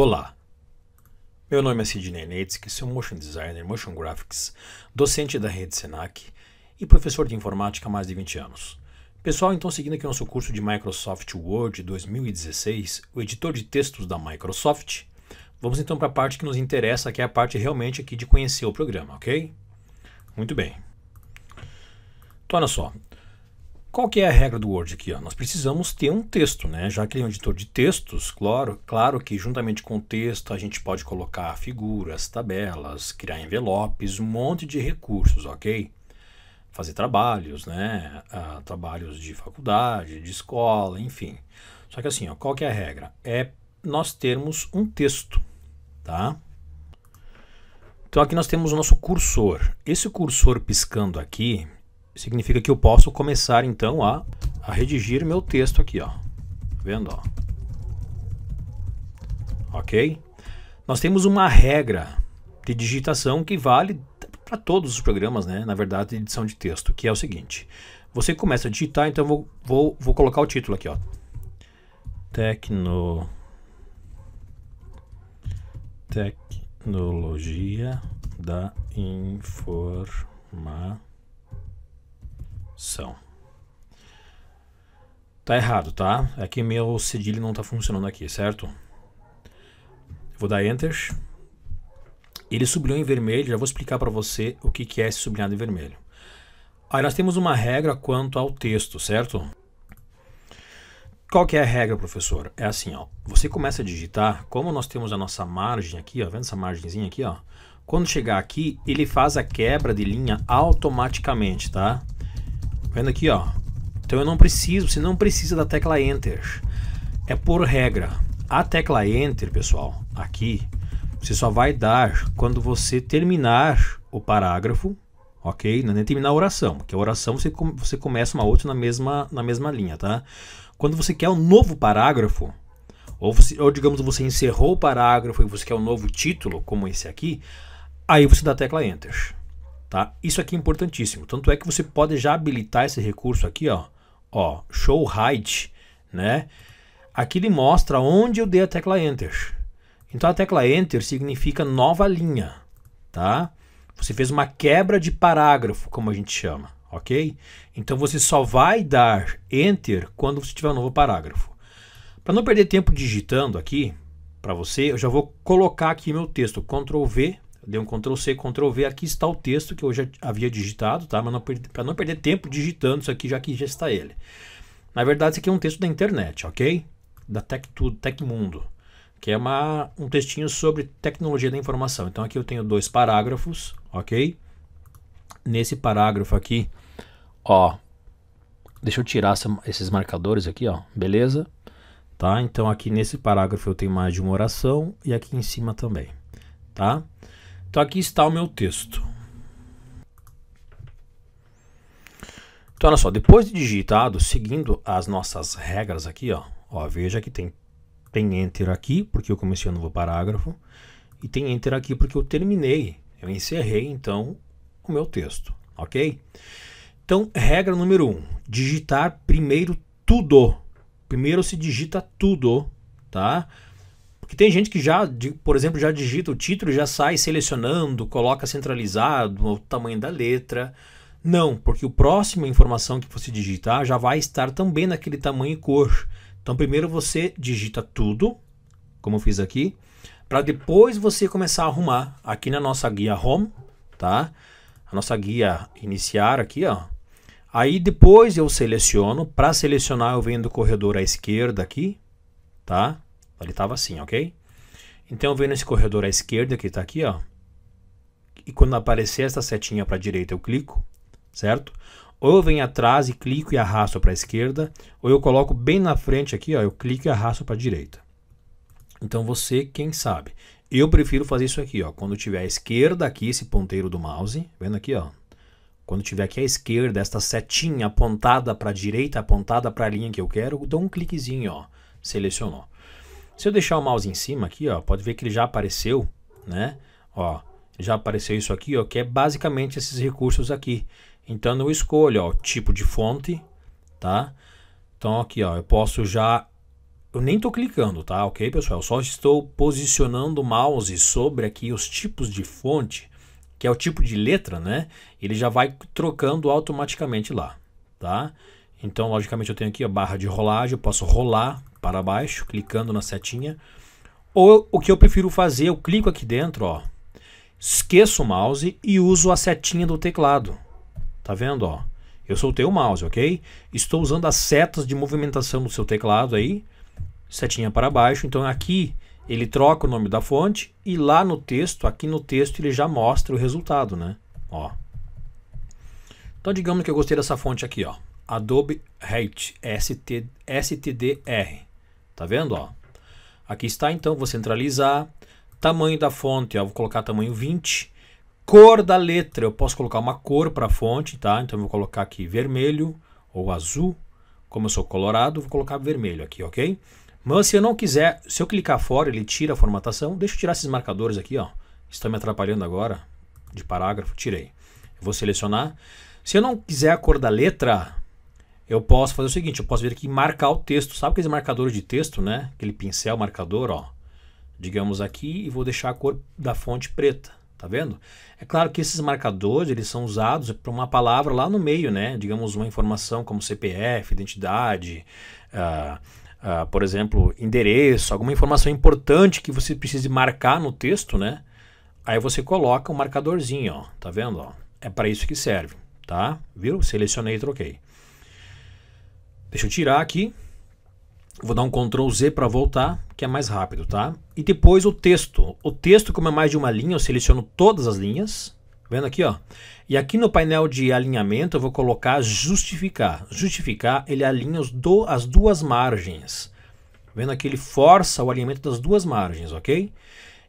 Olá, meu nome é Sidney Netsky, sou motion designer, motion graphics, docente da rede Senac e professor de informática há mais de 20 anos. Pessoal, então seguindo aqui nosso curso de Microsoft Word 2016, o editor de textos da Microsoft, vamos então para a parte que nos interessa, que é a parte realmente aqui de conhecer o programa, ok? Muito bem. Então, olha só, qual que é a regra do Word aqui? Ó? Nós precisamos ter um texto, né? Já que ele é um editor de textos, claro, claro que juntamente com o texto a gente pode colocar figuras, tabelas, criar envelopes, um monte de recursos, ok? Fazer trabalhos, né? Ah, trabalhos de faculdade, de escola, enfim. Só que assim, ó, qual que é a regra? É nós termos um texto, tá? Então aqui nós temos o nosso cursor. Esse cursor piscando aqui, significa que eu posso começar então a, a redigir meu texto aqui, ó. Tá vendo, ó. OK? Nós temos uma regra de digitação que vale para todos os programas, né? Na verdade, de edição de texto, que é o seguinte: você começa a digitar, então eu vou, vou, vou colocar o título aqui, ó. Tecno Tecnologia da Informação são. Tá errado, tá? É que meu cedilho não tá funcionando aqui, certo? Vou dar Enter. Ele sublinhou em vermelho, já vou explicar para você o que, que é esse sublinhado em vermelho. Aí nós temos uma regra quanto ao texto, certo? Qual que é a regra, professor? É assim, ó. Você começa a digitar, como nós temos a nossa margem aqui, ó, vendo essa margenzinha aqui, ó? Quando chegar aqui, ele faz a quebra de linha automaticamente, tá? Vendo aqui, ó. Então eu não preciso, você não precisa da tecla Enter. É por regra. A tecla Enter, pessoal, aqui, você só vai dar quando você terminar o parágrafo, ok? Não é nem terminar a oração, porque a oração você, você começa uma outra na mesma, na mesma linha, tá? Quando você quer um novo parágrafo, ou, você, ou digamos você encerrou o parágrafo e você quer um novo título, como esse aqui, aí você dá a tecla Enter. Tá? Isso aqui é importantíssimo. Tanto é que você pode já habilitar esse recurso aqui, ó, ó, show height, né? Aqui ele mostra onde eu dei a tecla enter. Então a tecla enter significa nova linha, tá? Você fez uma quebra de parágrafo, como a gente chama, ok? Então você só vai dar enter quando você tiver um novo parágrafo. Para não perder tempo digitando aqui para você, eu já vou colocar aqui meu texto, Ctrl V dei um Ctrl C, Ctrl V, aqui está o texto que eu já havia digitado, tá? Mas para não perder tempo digitando isso aqui, já que já está ele. Na verdade, isso aqui é um texto da internet, ok? Da TecTudo, TecMundo, que é uma, um textinho sobre tecnologia da informação. Então aqui eu tenho dois parágrafos, ok? Nesse parágrafo aqui, ó, deixa eu tirar essa, esses marcadores aqui, ó, beleza? Tá? Então aqui nesse parágrafo eu tenho mais de uma oração e aqui em cima também, tá? Então aqui está o meu texto. Então olha só, depois de digitado, seguindo as nossas regras aqui, ó, ó veja que tem, tem enter aqui porque eu comecei um novo parágrafo e tem enter aqui porque eu terminei, eu encerrei então o meu texto, ok? Então regra número 1, um, digitar primeiro tudo. Primeiro se digita tudo, tá? Porque tem gente que já, por exemplo, já digita o título e já sai selecionando, coloca centralizado, o tamanho da letra. Não, porque o próximo informação que você digitar já vai estar também naquele tamanho e cor. Então primeiro você digita tudo, como eu fiz aqui, para depois você começar a arrumar aqui na nossa guia home, tá? A nossa guia iniciar aqui, ó. Aí depois eu seleciono, para selecionar eu venho do corredor à esquerda aqui, tá? Ele estava assim, ok? Então eu venho nesse corredor à esquerda que está aqui, ó. E quando aparecer essa setinha para a direita, eu clico, certo? Ou eu venho atrás e clico e arrasto para a esquerda, ou eu coloco bem na frente aqui, ó, eu clico e arrasto para a direita. Então você, quem sabe. Eu prefiro fazer isso aqui, ó. Quando tiver à esquerda aqui esse ponteiro do mouse, vendo aqui, ó. Quando tiver aqui à esquerda esta setinha apontada para a direita, apontada para a linha que eu quero, eu dou um cliquezinho, ó. Selecionou. Se eu deixar o mouse em cima aqui, ó, pode ver que ele já apareceu, né? Ó, já apareceu isso aqui, ó, que é basicamente esses recursos aqui. Então eu escolho, ó, o tipo de fonte, tá? Então aqui, ó, eu posso já eu nem estou clicando, tá? Ok, pessoal? Eu só estou posicionando o mouse sobre aqui os tipos de fonte, que é o tipo de letra, né? Ele já vai trocando automaticamente lá, tá? Então, logicamente, eu tenho aqui a barra de rolagem, eu posso rolar para baixo, clicando na setinha. Ou o que eu prefiro fazer, eu clico aqui dentro, ó, esqueço o mouse e uso a setinha do teclado. Tá vendo, ó? Eu soltei o mouse, ok? Estou usando as setas de movimentação do seu teclado aí, setinha para baixo. Então aqui ele troca o nome da fonte e lá no texto, aqui no texto ele já mostra o resultado, né? Ó. Então digamos que eu gostei dessa fonte aqui, ó. Adobe Rate ST, STDR. Tá vendo? Ó? Aqui está, então, vou centralizar. Tamanho da fonte, ó, vou colocar tamanho 20. Cor da letra, eu posso colocar uma cor para a fonte, tá? Então, vou colocar aqui vermelho ou azul. Como eu sou colorado, vou colocar vermelho aqui, ok? Mas se eu não quiser, se eu clicar fora, ele tira a formatação. Deixa eu tirar esses marcadores aqui, ó. Estão tá me atrapalhando agora, de parágrafo, tirei. Eu vou selecionar. Se eu não quiser a cor da letra, eu posso fazer o seguinte, eu posso vir aqui e marcar o texto. Sabe aqueles marcadores de texto, né? Aquele pincel marcador, ó. Digamos aqui e vou deixar a cor da fonte preta, tá vendo? É claro que esses marcadores, eles são usados para uma palavra lá no meio, né? Digamos uma informação como CPF, identidade, ah, ah, por exemplo, endereço, alguma informação importante que você precise marcar no texto, né? Aí você coloca um marcadorzinho, ó, tá vendo? Ó? É para isso que serve, tá? Viu? Selecionei e troquei. Deixa eu tirar aqui. Vou dar um Ctrl Z para voltar, que é mais rápido, tá? E depois o texto. O texto, como é mais de uma linha, eu seleciono todas as linhas. Tá vendo aqui, ó. E aqui no painel de alinhamento eu vou colocar justificar. Justificar, ele alinha do, as duas margens. Tá vendo aqui, ele força o alinhamento das duas margens, ok?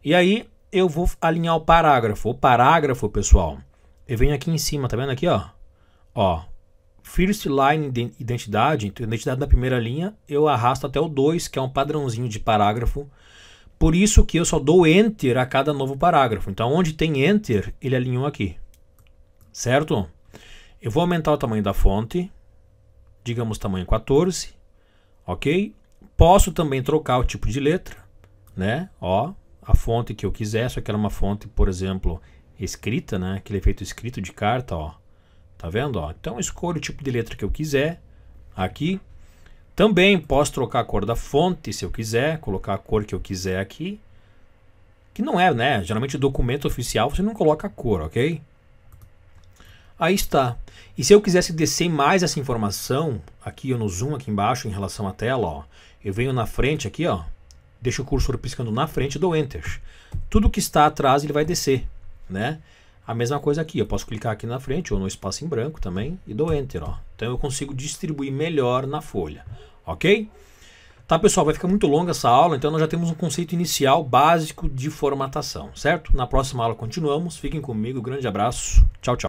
E aí eu vou alinhar o parágrafo. O parágrafo, pessoal, eu venho aqui em cima, tá vendo aqui, ó? Ó, First Line de Identidade, identidade na primeira linha, eu arrasto até o 2, que é um padrãozinho de parágrafo. Por isso que eu só dou Enter a cada novo parágrafo. Então, onde tem Enter, ele alinhou aqui. Certo? Eu vou aumentar o tamanho da fonte. Digamos tamanho 14. Ok? Posso também trocar o tipo de letra. Né? Ó, a fonte que eu quiser. Só que era é uma fonte, por exemplo, escrita, né? Aquele efeito escrito de carta, ó. Tá vendo? Ó? Então escolho o tipo de letra que eu quiser aqui. Também posso trocar a cor da fonte se eu quiser, colocar a cor que eu quiser aqui. Que não é, né? Geralmente documento oficial você não coloca a cor, ok? Aí está. E se eu quisesse descer mais essa informação, aqui no zoom aqui embaixo em relação à tela, ó, eu venho na frente aqui, ó, deixo o cursor piscando na frente e dou enter. Tudo que está atrás ele vai descer, né? A mesma coisa aqui, eu posso clicar aqui na frente ou no espaço em branco também e dou Enter. Ó. Então eu consigo distribuir melhor na folha, ok? Tá pessoal, vai ficar muito longa essa aula, então nós já temos um conceito inicial básico de formatação, certo? Na próxima aula continuamos, fiquem comigo, grande abraço, tchau, tchau.